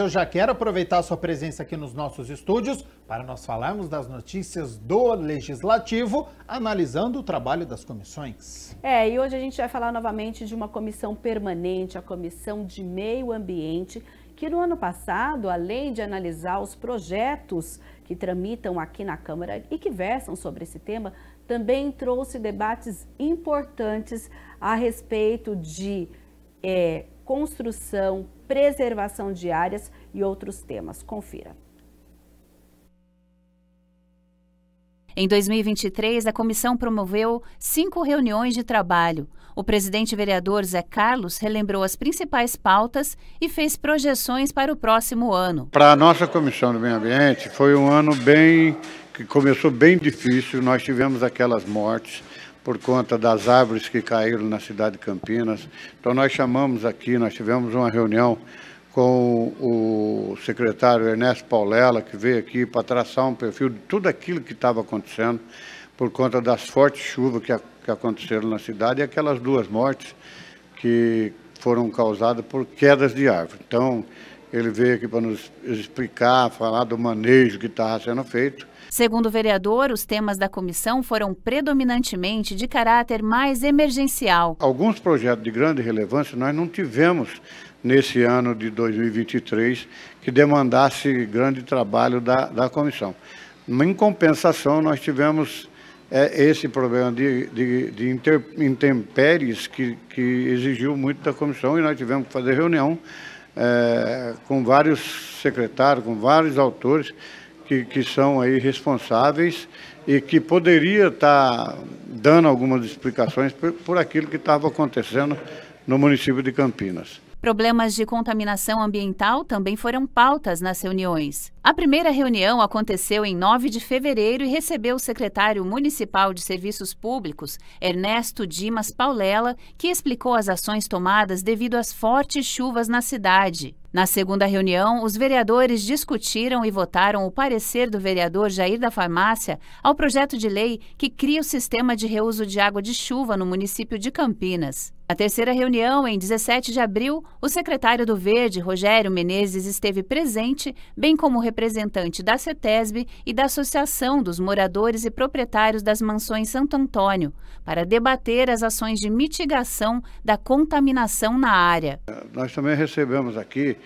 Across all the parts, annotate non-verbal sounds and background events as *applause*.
eu já quero aproveitar a sua presença aqui nos nossos estúdios para nós falarmos das notícias do Legislativo, analisando o trabalho das comissões. É, e hoje a gente vai falar novamente de uma comissão permanente, a Comissão de Meio Ambiente, que no ano passado, além de analisar os projetos que tramitam aqui na Câmara e que versam sobre esse tema, também trouxe debates importantes a respeito de é, construção, preservação de áreas e outros temas. Confira. Em 2023, a comissão promoveu cinco reuniões de trabalho. O presidente vereador Zé Carlos relembrou as principais pautas e fez projeções para o próximo ano. Para a nossa comissão do meio ambiente, foi um ano bem que começou bem difícil. Nós tivemos aquelas mortes por conta das árvores que caíram na cidade de Campinas. Então nós chamamos aqui, nós tivemos uma reunião com o secretário Ernesto Paulela, que veio aqui para traçar um perfil de tudo aquilo que estava acontecendo por conta das fortes chuvas que, a, que aconteceram na cidade e aquelas duas mortes que foram causadas por quedas de árvore. Então, ele veio aqui para nos explicar, falar do manejo que estava sendo feito. Segundo o vereador, os temas da comissão foram predominantemente de caráter mais emergencial. Alguns projetos de grande relevância nós não tivemos nesse ano de 2023 que demandasse grande trabalho da, da comissão. Em compensação, nós tivemos é, esse problema de, de, de inter, intempéries que, que exigiu muito da comissão e nós tivemos que fazer reunião é, com vários secretários, com vários autores que, que são aí responsáveis e que poderia estar tá dando algumas explicações por, por aquilo que estava acontecendo no município de Campinas. Problemas de contaminação ambiental também foram pautas nas reuniões. A primeira reunião aconteceu em 9 de fevereiro e recebeu o secretário municipal de Serviços Públicos, Ernesto Dimas Paulela, que explicou as ações tomadas devido às fortes chuvas na cidade. Na segunda reunião, os vereadores discutiram e votaram o parecer do vereador Jair da Farmácia ao projeto de lei que cria o sistema de reuso de água de chuva no município de Campinas. Na terceira reunião, em 17 de abril, o secretário do Verde, Rogério Menezes, esteve presente, bem como representante da CETESB e da Associação dos Moradores e Proprietários das Mansões Santo Antônio, para debater as ações de mitigação da contaminação na área. Nós também recebemos aqui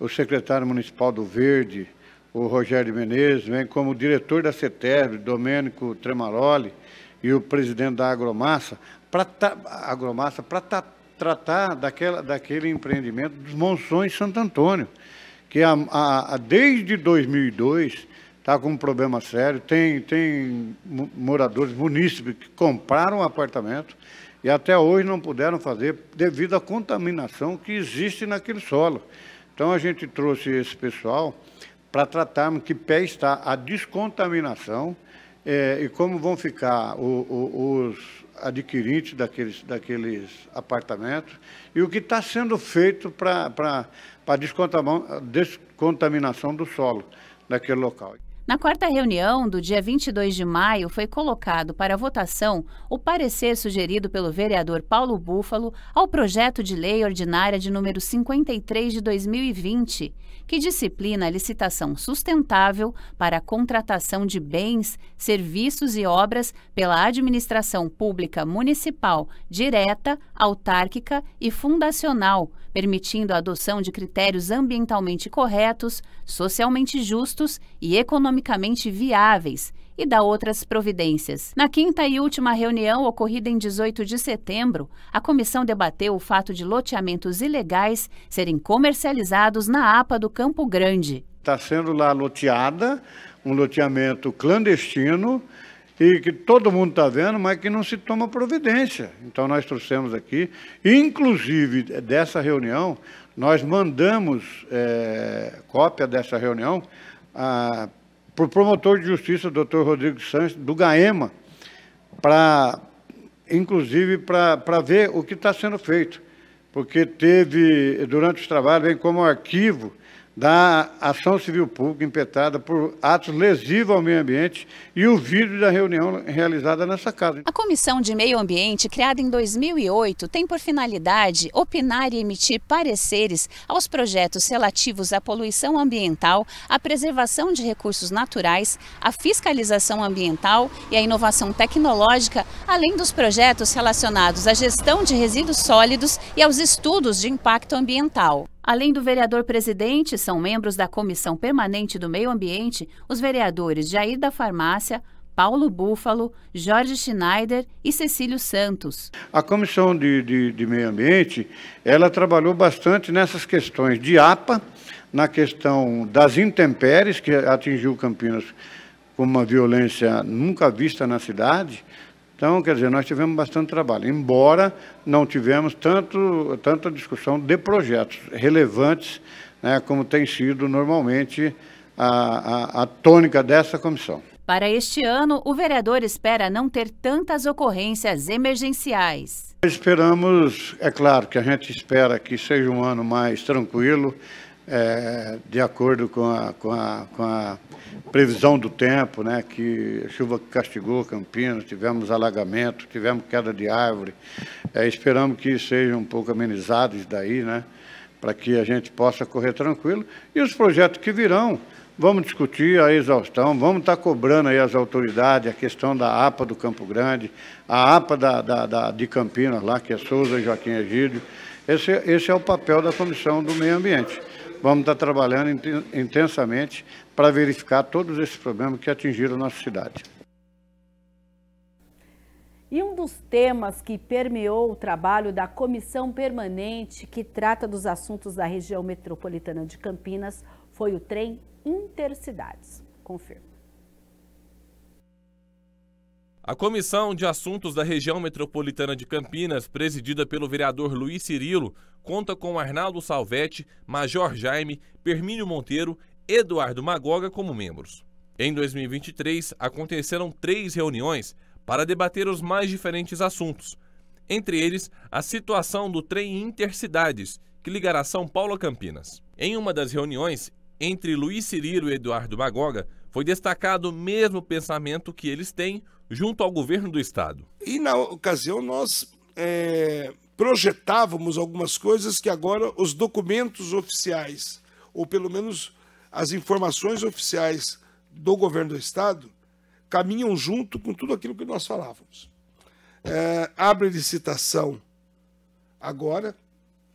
o secretário municipal do Verde, o Rogério Menezes, vem como diretor da CETERB, Domênico Tremaroli, e o presidente da Agromassa, para tá, Agromassa, para tá, tratar daquela, daquele empreendimento dos Monções Santo Antônio, que a, a, a desde 2002 está com um problema sério, tem, tem moradores munícipes que compraram um apartamento e até hoje não puderam fazer devido à contaminação que existe naquele solo. Então a gente trouxe esse pessoal para tratarmos que pé está a descontaminação é, e como vão ficar o, o, os adquirentes daqueles, daqueles apartamentos e o que está sendo feito para a descontaminação do solo daquele local. Na quarta reunião, do dia 22 de maio, foi colocado para votação o parecer sugerido pelo vereador Paulo Búfalo ao projeto de lei ordinária de número 53 de 2020, que disciplina a licitação sustentável para a contratação de bens, serviços e obras pela administração pública municipal, direta, autárquica e fundacional permitindo a adoção de critérios ambientalmente corretos, socialmente justos e economicamente viáveis, e da outras providências. Na quinta e última reunião, ocorrida em 18 de setembro, a comissão debateu o fato de loteamentos ilegais serem comercializados na APA do Campo Grande. Está sendo lá loteada um loteamento clandestino e que todo mundo está vendo, mas que não se toma providência. Então nós trouxemos aqui, inclusive dessa reunião, nós mandamos é, cópia dessa reunião ah, para o promotor de justiça, doutor Rodrigo Sanches, do GAEMA, para, inclusive, para ver o que está sendo feito. Porque teve, durante os trabalhos, bem como arquivo, da ação civil pública impetrada por atos lesivos ao meio ambiente e o vídeo da reunião realizada nessa casa. A Comissão de Meio Ambiente, criada em 2008, tem por finalidade opinar e emitir pareceres aos projetos relativos à poluição ambiental, à preservação de recursos naturais, à fiscalização ambiental e à inovação tecnológica, além dos projetos relacionados à gestão de resíduos sólidos e aos estudos de impacto ambiental. Além do vereador presidente, são membros da Comissão Permanente do Meio Ambiente os vereadores Jair da Farmácia, Paulo Búfalo, Jorge Schneider e Cecílio Santos. A Comissão de, de, de, Meio Ambiente, ela trabalhou bastante nessas questões de APA, na questão das intempéries, que atingiu Campinas com uma violência nunca vista na cidade, então, quer dizer, nós tivemos bastante trabalho, embora não tivemos tanto, tanta discussão de projetos relevantes, né, como tem sido normalmente a, a, a tônica dessa comissão. Para este ano, o vereador espera não ter tantas ocorrências emergenciais. Esperamos, é claro que a gente espera que seja um ano mais tranquilo, é, de acordo com a, com, a, com a previsão do tempo, né, que a chuva castigou Campinas, tivemos alagamento, tivemos queda de árvore. É, esperamos que sejam um pouco amenizados daí, né, para que a gente possa correr tranquilo. E os projetos que virão, vamos discutir a exaustão, vamos estar tá cobrando aí as autoridades, a questão da APA do Campo Grande, a APA da, da, da de Campinas lá, que é Souza e Joaquim Egídio. Esse, esse é o papel da Comissão do Meio Ambiente. Vamos estar trabalhando intensamente para verificar todos esses problemas que atingiram a nossa cidade. E um dos temas que permeou o trabalho da comissão permanente que trata dos assuntos da região metropolitana de Campinas foi o trem Intercidades. Confirmo. A Comissão de Assuntos da Região Metropolitana de Campinas, presidida pelo vereador Luiz Cirilo, conta com Arnaldo Salvetti, Major Jaime, Permínio Monteiro, Eduardo Magoga como membros. Em 2023, aconteceram três reuniões para debater os mais diferentes assuntos, entre eles a situação do trem Intercidades, que ligará São Paulo a Campinas. Em uma das reuniões, entre Luiz Cirilo e Eduardo Magoga, foi destacado o mesmo pensamento que eles têm junto ao governo do estado. E na ocasião nós é, projetávamos algumas coisas que agora os documentos oficiais, ou pelo menos as informações oficiais do governo do estado, caminham junto com tudo aquilo que nós falávamos. É, abre licitação agora,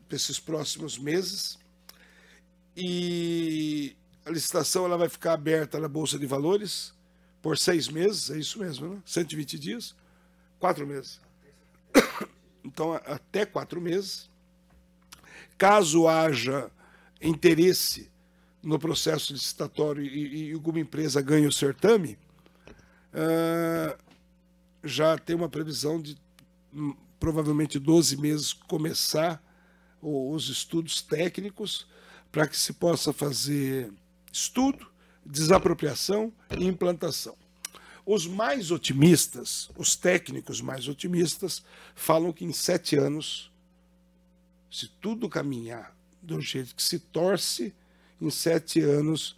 nesses esses próximos meses, e a licitação ela vai ficar aberta na Bolsa de Valores por seis meses, é isso mesmo, né? 120 dias, quatro meses. *coughs* Então, até quatro meses. Caso haja interesse no processo licitatório e, e alguma empresa ganhe o certame, uh, já tem uma previsão de hum, provavelmente 12 meses começar os estudos técnicos para que se possa fazer estudo, desapropriação e implantação. Os mais otimistas, os técnicos mais otimistas, falam que em sete anos, se tudo caminhar do jeito que se torce, em sete anos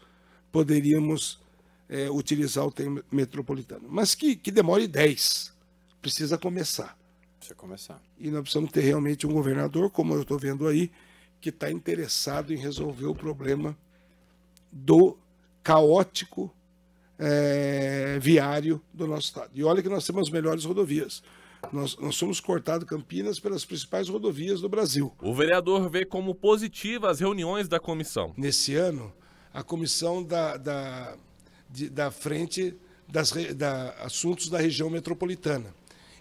poderíamos é, utilizar o trem metropolitano. Mas que, que demore dez. Precisa começar. Precisa começar. E nós precisamos ter realmente um governador, como eu estou vendo aí, que está interessado em resolver o problema do caótico é, viário do nosso estado. E olha que nós temos as melhores rodovias. Nós, nós somos cortado Campinas pelas principais rodovias do Brasil. O vereador vê como positivas as reuniões da comissão. Nesse ano, a comissão da, da, de, da frente das da, assuntos da região metropolitana.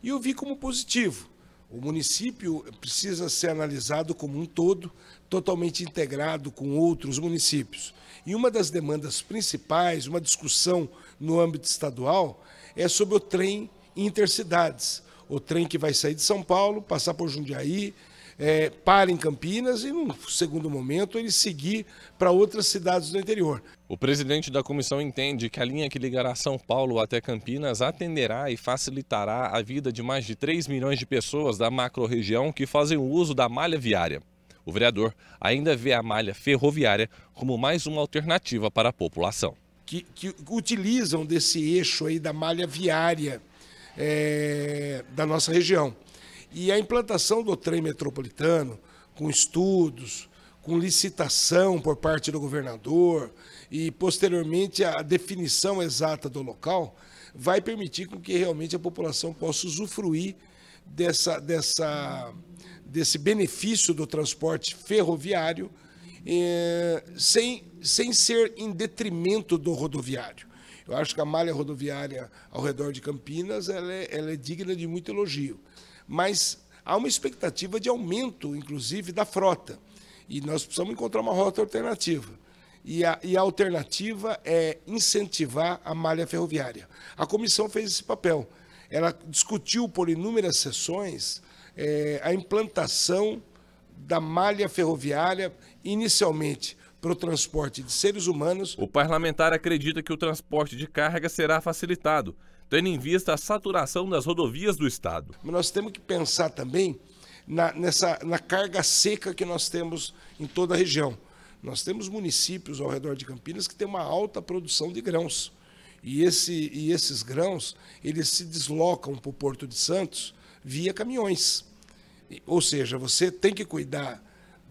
E eu vi como positivo. O município precisa ser analisado como um todo, totalmente integrado com outros municípios. E uma das demandas principais, uma discussão no âmbito estadual, é sobre o trem intercidades. O trem que vai sair de São Paulo, passar por Jundiaí, é, para em Campinas e, num segundo momento, ele seguir para outras cidades do interior. O presidente da comissão entende que a linha que ligará São Paulo até Campinas atenderá e facilitará a vida de mais de 3 milhões de pessoas da macro-região que fazem uso da malha viária. O vereador ainda vê a malha ferroviária como mais uma alternativa para a população. Que, que utilizam desse eixo aí da malha viária é, da nossa região. E a implantação do trem metropolitano, com estudos, com licitação por parte do governador e posteriormente a definição exata do local, vai permitir com que realmente a população possa usufruir dessa, dessa, desse benefício do transporte ferroviário eh, sem, sem ser em detrimento do rodoviário. Eu acho que a malha rodoviária ao redor de Campinas ela é, ela é digna de muito elogio mas há uma expectativa de aumento, inclusive, da frota. E nós precisamos encontrar uma rota alternativa. E a, e a alternativa é incentivar a malha ferroviária. A comissão fez esse papel. Ela discutiu por inúmeras sessões é, a implantação da malha ferroviária, inicialmente para o transporte de seres humanos. O parlamentar acredita que o transporte de carga será facilitado, tendo em vista a saturação das rodovias do Estado. Mas nós temos que pensar também na, nessa, na carga seca que nós temos em toda a região. Nós temos municípios ao redor de Campinas que têm uma alta produção de grãos. E, esse, e esses grãos, eles se deslocam para o Porto de Santos via caminhões. Ou seja, você tem que cuidar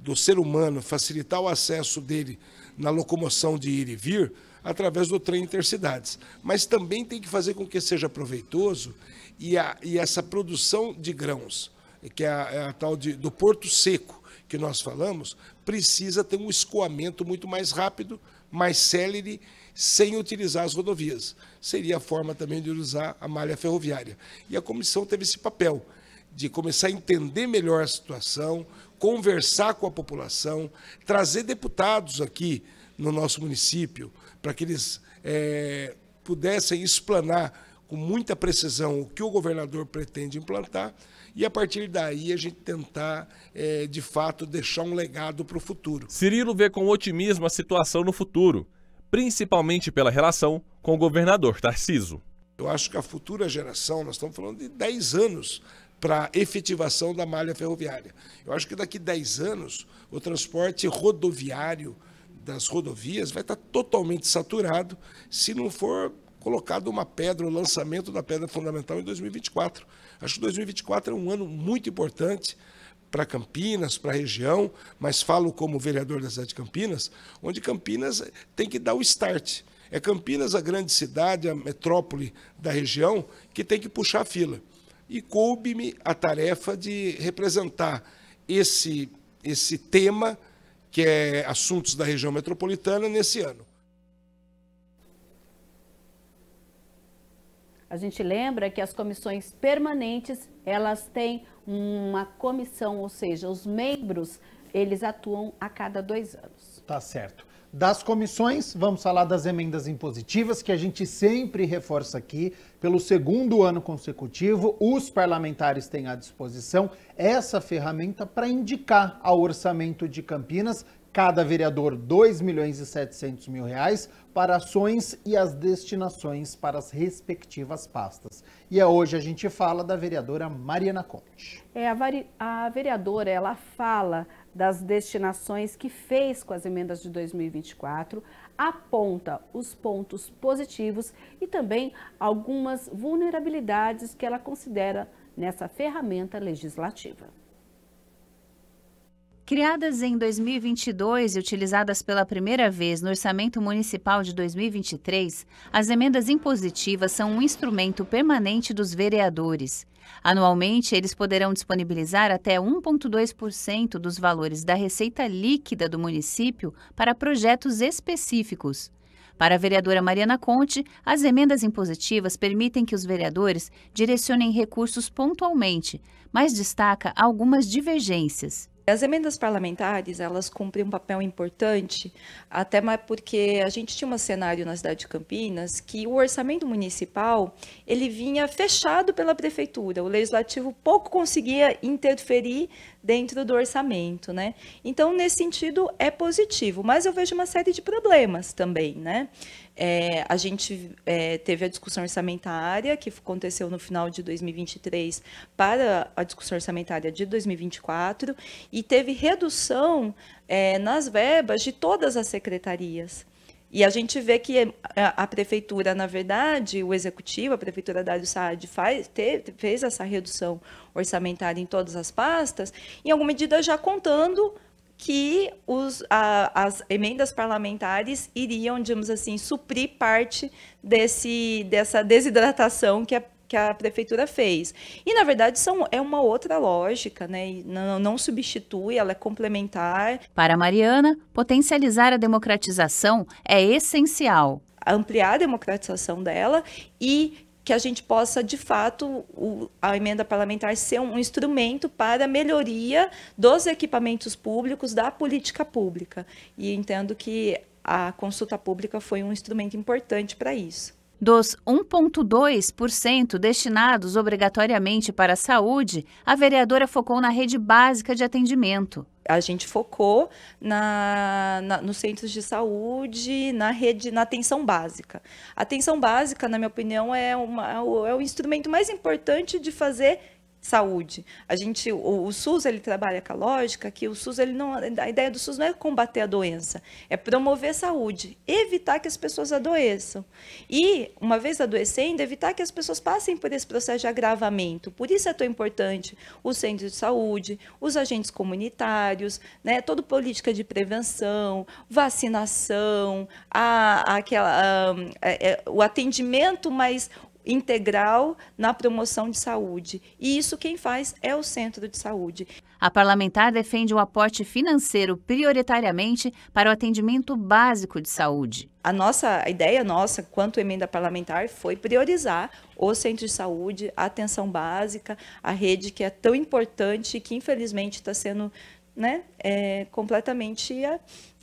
do ser humano, facilitar o acesso dele na locomoção de ir e vir através do trem intercidades. Mas também tem que fazer com que seja proveitoso e, a, e essa produção de grãos, que é a, é a tal de, do porto seco que nós falamos, precisa ter um escoamento muito mais rápido, mais célere, sem utilizar as rodovias. Seria a forma também de usar a malha ferroviária. E a comissão teve esse papel de começar a entender melhor a situação, conversar com a população, trazer deputados aqui no nosso município para que eles é, pudessem explanar com muita precisão o que o governador pretende implantar e a partir daí a gente tentar, é, de fato, deixar um legado para o futuro. Cirilo vê com otimismo a situação no futuro, principalmente pela relação com o governador Tarciso. Eu acho que a futura geração, nós estamos falando de 10 anos para efetivação da malha ferroviária. Eu acho que daqui 10 anos o transporte rodoviário das rodovias vai estar tá totalmente saturado se não for colocado uma pedra, o lançamento da pedra fundamental em 2024. Acho que 2024 é um ano muito importante para Campinas, para a região, mas falo como vereador da cidade de Campinas, onde Campinas tem que dar o start. É Campinas a grande cidade, a metrópole da região, que tem que puxar a fila e coube-me a tarefa de representar esse, esse tema, que é assuntos da região metropolitana, nesse ano. A gente lembra que as comissões permanentes, elas têm uma comissão, ou seja, os membros, eles atuam a cada dois anos. Tá certo das comissões, vamos falar das emendas impositivas, que a gente sempre reforça aqui. Pelo segundo ano consecutivo, os parlamentares têm à disposição essa ferramenta para indicar ao orçamento de Campinas, cada vereador 2 milhões e 700 mil reais, para ações e as destinações para as respectivas pastas. E é hoje a gente fala da vereadora Mariana Conte. É, a, vari... a vereadora, ela fala das destinações que fez com as emendas de 2024, aponta os pontos positivos e também algumas vulnerabilidades que ela considera nessa ferramenta legislativa. Criadas em 2022 e utilizadas pela primeira vez no Orçamento Municipal de 2023, as emendas impositivas são um instrumento permanente dos vereadores. Anualmente, eles poderão disponibilizar até 1,2% dos valores da receita líquida do município para projetos específicos. Para a vereadora Mariana Conte, as emendas impositivas permitem que os vereadores direcionem recursos pontualmente, mas destaca algumas divergências. As emendas parlamentares, elas cumprem um papel importante, até mais porque a gente tinha um cenário na cidade de Campinas que o orçamento municipal, ele vinha fechado pela prefeitura, o legislativo pouco conseguia interferir dentro do orçamento, né? Então, nesse sentido, é positivo, mas eu vejo uma série de problemas também, né? É, a gente é, teve a discussão orçamentária, que aconteceu no final de 2023, para a discussão orçamentária de 2024, e teve redução é, nas verbas de todas as secretarias. E a gente vê que é, a prefeitura, na verdade, o executivo, a prefeitura Dário Saad, faz, fez essa redução orçamentária em todas as pastas, em alguma medida já contando que os, a, as emendas parlamentares iriam, digamos assim, suprir parte desse, dessa desidratação que a que a prefeitura fez. E, na verdade, são, é uma outra lógica, né? Não, não substitui, ela é complementar. Para Mariana, potencializar a democratização é essencial. Ampliar a democratização dela e que a gente possa, de fato, o, a emenda parlamentar ser um instrumento para a melhoria dos equipamentos públicos, da política pública. E entendo que a consulta pública foi um instrumento importante para isso. Dos 1,2% destinados obrigatoriamente para a saúde, a vereadora focou na rede básica de atendimento. A gente focou na, na, nos centros de saúde, na rede, na atenção básica. A atenção básica, na minha opinião, é, uma, é o é instrumento mais importante de fazer saúde. A gente, o, o, SUS ele trabalha com a lógica que o SUS ele não, a ideia do SUS não é combater a doença, é promover saúde, evitar que as pessoas adoeçam e uma vez adoecendo, evitar que as pessoas passem por esse processo de agravamento. Por isso é tão importante o centro de saúde, os agentes comunitários, né, toda política de prevenção, vacinação, a, a aquela, a, a, é, é, o atendimento mais integral na promoção de saúde. E isso quem faz é o centro de saúde. A parlamentar defende o aporte financeiro prioritariamente para o atendimento básico de saúde. A nossa a ideia nossa, quanto emenda parlamentar, foi priorizar o centro de saúde, a atenção básica, a rede que é tão importante e que infelizmente está sendo né, é, completamente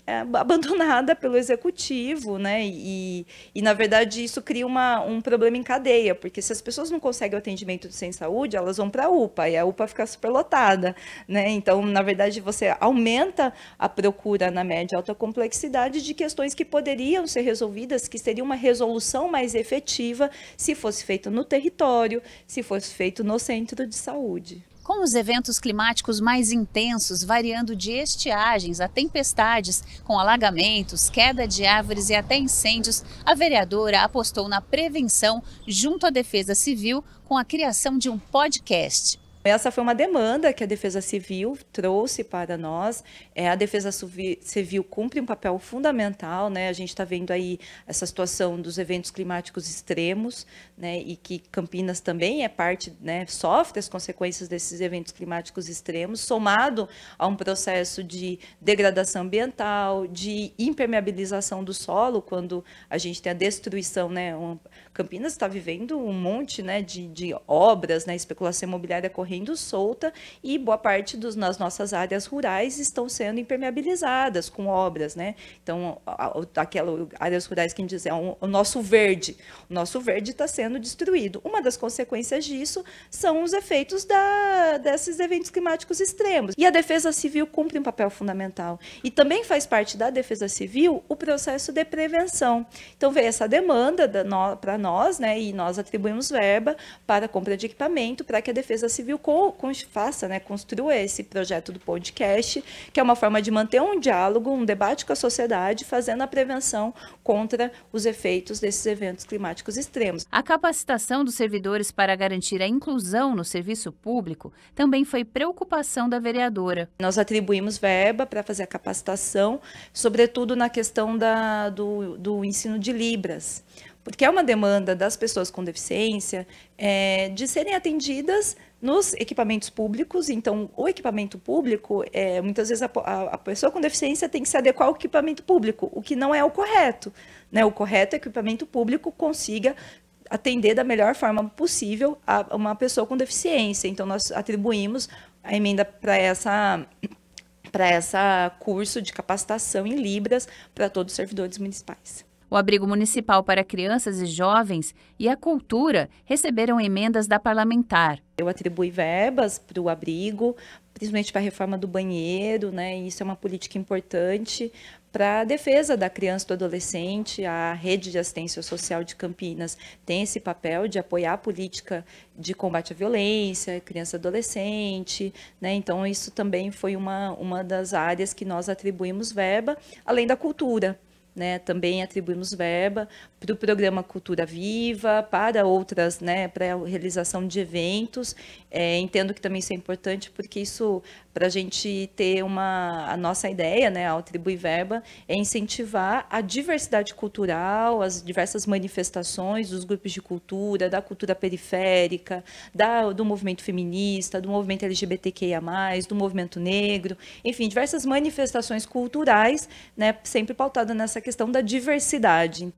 é, abandonada pelo executivo, né? E, e na verdade isso cria uma, um problema em cadeia, porque se as pessoas não conseguem o atendimento de sem saúde, elas vão para a UPA e a UPA fica superlotada, né? Então, na verdade, você aumenta a procura na média alta complexidade de questões que poderiam ser resolvidas, que seria uma resolução mais efetiva se fosse feito no território, se fosse feito no centro de saúde. Com os eventos climáticos mais intensos, variando de estiagens a tempestades, com alagamentos, queda de árvores e até incêndios, a vereadora apostou na prevenção junto à Defesa Civil com a criação de um podcast. Essa foi uma demanda que a Defesa Civil trouxe para nós. É, a Defesa Civil cumpre um papel fundamental, né? A gente está vendo aí essa situação dos eventos climáticos extremos, né? E que Campinas também é parte, né? Sofre as consequências desses eventos climáticos extremos, somado a um processo de degradação ambiental, de impermeabilização do solo, quando a gente tem a destruição, né? Campinas está vivendo um monte, né? De, de obras, né? Especulação imobiliária corrente correndo solta e boa parte dos, das nossas áreas rurais estão sendo impermeabilizadas com obras, né? Então, aquelas áreas rurais que a gente diz é um, o nosso verde, o nosso verde está sendo destruído. Uma das consequências disso são os efeitos da, desses eventos climáticos extremos. E a defesa civil cumpre um papel fundamental. E também faz parte da defesa civil o processo de prevenção. Então, veio essa demanda para nós, né? E nós atribuímos verba para compra de equipamento para que a defesa civil faça, né, construa esse projeto do podcast, que é uma forma de manter um diálogo, um debate com a sociedade, fazendo a prevenção contra os efeitos desses eventos climáticos extremos. A capacitação dos servidores para garantir a inclusão no serviço público também foi preocupação da vereadora. Nós atribuímos verba para fazer a capacitação, sobretudo na questão da, do, do ensino de Libras porque é uma demanda das pessoas com deficiência é, de serem atendidas nos equipamentos públicos. Então, o equipamento público, é, muitas vezes a, a, a, pessoa com deficiência tem que se adequar ao equipamento público, o que não é o correto. Né? O correto é que o equipamento público consiga atender da melhor forma possível a uma pessoa com deficiência. Então, nós atribuímos a emenda para essa para essa curso de capacitação em Libras para todos os servidores municipais. O Abrigo Municipal para Crianças e Jovens e a Cultura receberam emendas da parlamentar. Eu atribuí verbas para o abrigo, principalmente para a reforma do banheiro, né? Isso é uma política importante para a defesa da criança e do adolescente. A rede de assistência social de Campinas tem esse papel de apoiar a política de combate à violência, criança e adolescente, né? Então isso também foi uma, uma das áreas que nós atribuímos verba, além da cultura né, também atribuímos verba para o programa Cultura Viva, para outras, né, para a realização de eventos. É, entendo que também isso é importante, porque isso, para a gente ter uma, a nossa ideia, né, ao atribuir verba, é incentivar a diversidade cultural, as diversas manifestações dos grupos de cultura, da cultura periférica, da, do movimento feminista, do movimento LGBTQIA+, do movimento negro, enfim, diversas manifestações culturais, né, sempre pautada nessa questão da diversidade.